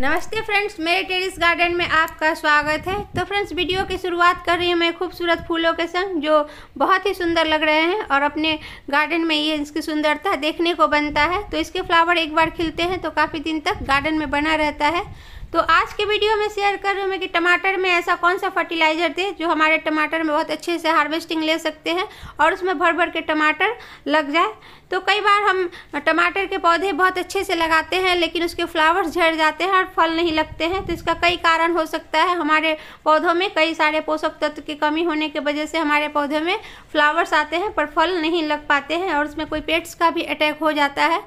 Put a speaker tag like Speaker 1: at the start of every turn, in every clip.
Speaker 1: नमस्ते फ्रेंड्स मेरे terrace garden में आपका स्वागत है तो फ्रेंड्स वीडियो की शुरुआत कर रही हूँ मैं खूबसूरत फूलों के संग जो बहुत ही सुंदर लग रहे हैं और अपने गार्डन में ये इसकी सुंदरता देखने को बनता है तो इसके फ्लावर एक बार खिलते हैं तो काफ़ी दिन तक गार्डन में बना रहता है तो आज के वीडियो में शेयर कर रही हूँ कि टमाटर में ऐसा कौन सा फर्टिलाइज़र दे जो हमारे टमाटर में बहुत अच्छे से हार्वेस्टिंग ले सकते हैं और उसमें भर भर के टमाटर लग जाए तो कई बार हम टमाटर के पौधे बहुत अच्छे से लगाते हैं लेकिन उसके फ्लावर्स झड़ जाते हैं और फल नहीं लगते हैं तो इसका कई कारण हो सकता है हमारे पौधों में कई सारे पोषक तत्व की कमी होने की वजह से हमारे पौधे में फ्लावर्स आते हैं पर फल नहीं लग पाते हैं और उसमें कोई पेट्स का भी अटैक हो जाता है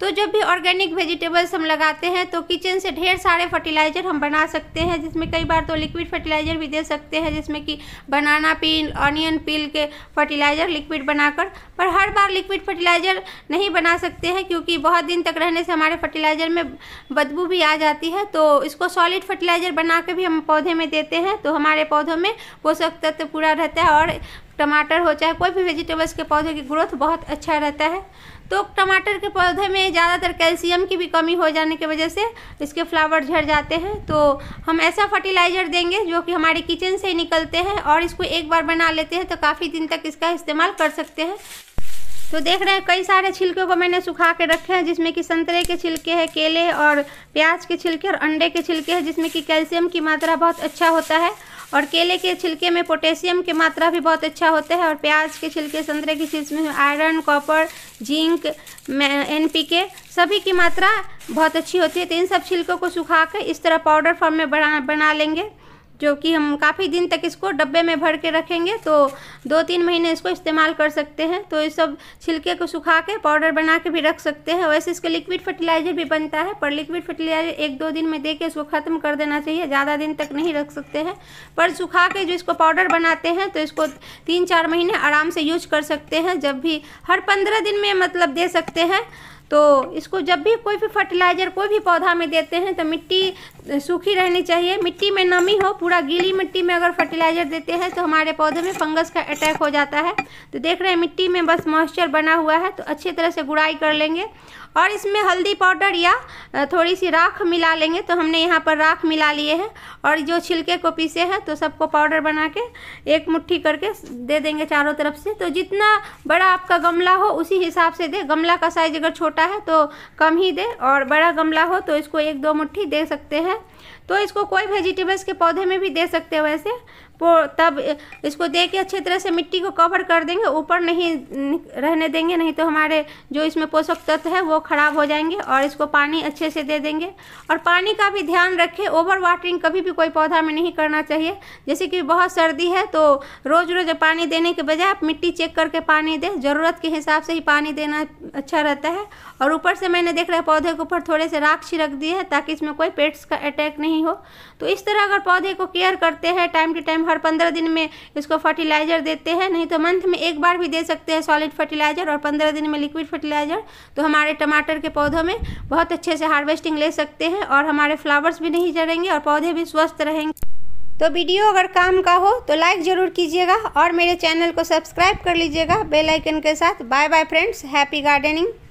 Speaker 1: तो जब भी ऑर्गेनिक वेजिटेबल्स हम लगाते हैं तो किचन से ढेर सारे फर्टिलाइज़र हम बना सकते हैं जिसमें कई बार तो लिक्विड फर्टिलाइज़र भी दे सकते हैं जिसमें कि बनाना पील ऑनियन पील के फर्टिलाइज़र लिक्विड बनाकर पर हर बार लिक्विड फर्टिलाइज़र नहीं बना सकते हैं क्योंकि बहुत दिन तक रहने से हमारे फर्टिलाइज़र में बदबू भी आ जाती है तो इसको सॉलिड फर्टिलाइज़र बना के भी हम पौधे में देते हैं तो हमारे पौधों में पोषक तत्व पूरा रहता है और टमाटर हो चाहे कोई भी वेजिटेबल्स के पौधे की ग्रोथ बहुत अच्छा रहता है तो टमाटर के पौधे में ज़्यादातर कैल्शियम की भी कमी हो जाने की वजह से इसके फ्लावर झड़ जाते हैं तो हम ऐसा फर्टिलाइज़र देंगे जो कि हमारे किचन से ही निकलते हैं और इसको एक बार बना लेते हैं तो काफ़ी दिन तक इसका इस्तेमाल कर सकते हैं तो देख रहे हैं कई सारे छिलके को मैंने सुखा के रखे हैं जिसमें कि संतरे के छिलके हैं केले और प्याज के छिलके और अंडे के छिलके हैं जिसमें कि कैल्शियम की मात्रा बहुत अच्छा होता है और केले के छिलके में पोटेशियम की मात्रा भी बहुत अच्छा होता है और प्याज के छिलके संतरे की चीज़ में आयरन कॉपर जिंक एन के सभी की मात्रा बहुत अच्छी होती है तो इन सब छिलकों को सुखा कर इस तरह पाउडर फॉर्म में बना बना लेंगे जो कि हम काफ़ी दिन तक इसको डब्बे में भर के रखेंगे तो दो तीन महीने इसको इस्तेमाल कर सकते हैं तो ये सब छिलके को सुखा के पाउडर बना के भी रख सकते हैं वैसे इसका लिक्विड फर्टिलाइज़र भी बनता है पर लिक्विड फर्टिलाइज़र एक दो दिन में दे के इसको ख़त्म कर देना चाहिए ज़्यादा दिन तक नहीं रख सकते हैं पर सुखा के जो इसको पाउडर बनाते हैं तो इसको तीन चार महीने आराम से यूज कर सकते हैं जब भी हर पंद्रह दिन में मतलब दे सकते हैं तो इसको जब भी कोई भी फर्टिलाइज़र कोई भी पौधा में देते हैं तो मिट्टी सूखी रहनी चाहिए मिट्टी में नमी हो पूरा गीली मिट्टी में अगर फर्टिलाइज़र देते हैं तो हमारे पौधे में फंगस का अटैक हो जाता है तो देख रहे हैं मिट्टी में बस मॉइस्चर बना हुआ है तो अच्छी तरह से गुड़ाई कर लेंगे और इसमें हल्दी पाउडर या थोड़ी सी राख मिला लेंगे तो हमने यहाँ पर राख मिला लिए हैं और जो छिलके को पीसे हैं तो सबको पाउडर बना के एक मुट्ठी करके दे देंगे चारों तरफ से तो जितना बड़ा आपका गमला हो उसी हिसाब से दे गमला का साइज अगर छोटा है तो कम ही दे और बड़ा गमला हो तो इसको एक दो मुट्ठी दे सकते हैं तो इसको कोई वेजिटेबल्स के पौधे में भी दे सकते हो वैसे तब इसको दे के अच्छी तरह से मिट्टी को कवर कर देंगे ऊपर नहीं रहने देंगे नहीं तो हमारे जो इसमें पोषक तत्व है वो ख़राब हो जाएंगे और इसको पानी अच्छे से दे देंगे और पानी का भी ध्यान रखें ओवर वाटरिंग कभी भी कोई पौधा में नहीं करना चाहिए जैसे कि बहुत सर्दी है तो रोज़ रोज़ पानी देने के बजाय आप मिट्टी चेक करके पानी दें ज़रूरत के हिसाब से ही पानी देना अच्छा रहता है और ऊपर से मैंने देख रहा है पौधे के ऊपर थोड़े से राख छिड़क दिए है ताकि इसमें कोई पेट्स का अटैक नहीं नहीं हो तो इस तरह अगर पौधे को केयर करते हैं टाइम टू टाइम हर पंद्रह दिन में इसको फर्टिलाइज़र देते हैं नहीं तो मंथ में एक बार भी दे सकते हैं सॉलिड फर्टिलाइज़र और पंद्रह दिन में लिक्विड फर्टिलाइज़र तो हमारे टमाटर के पौधों में बहुत अच्छे से हार्वेस्टिंग ले सकते हैं और हमारे फ्लावर्स भी नहीं जड़ेंगे और पौधे भी स्वस्थ रहेंगे तो वीडियो अगर काम का हो तो लाइक ज़रूर कीजिएगा और मेरे चैनल को सब्सक्राइब कर लीजिएगा बेल आइकन के साथ bye bye friends happy gardening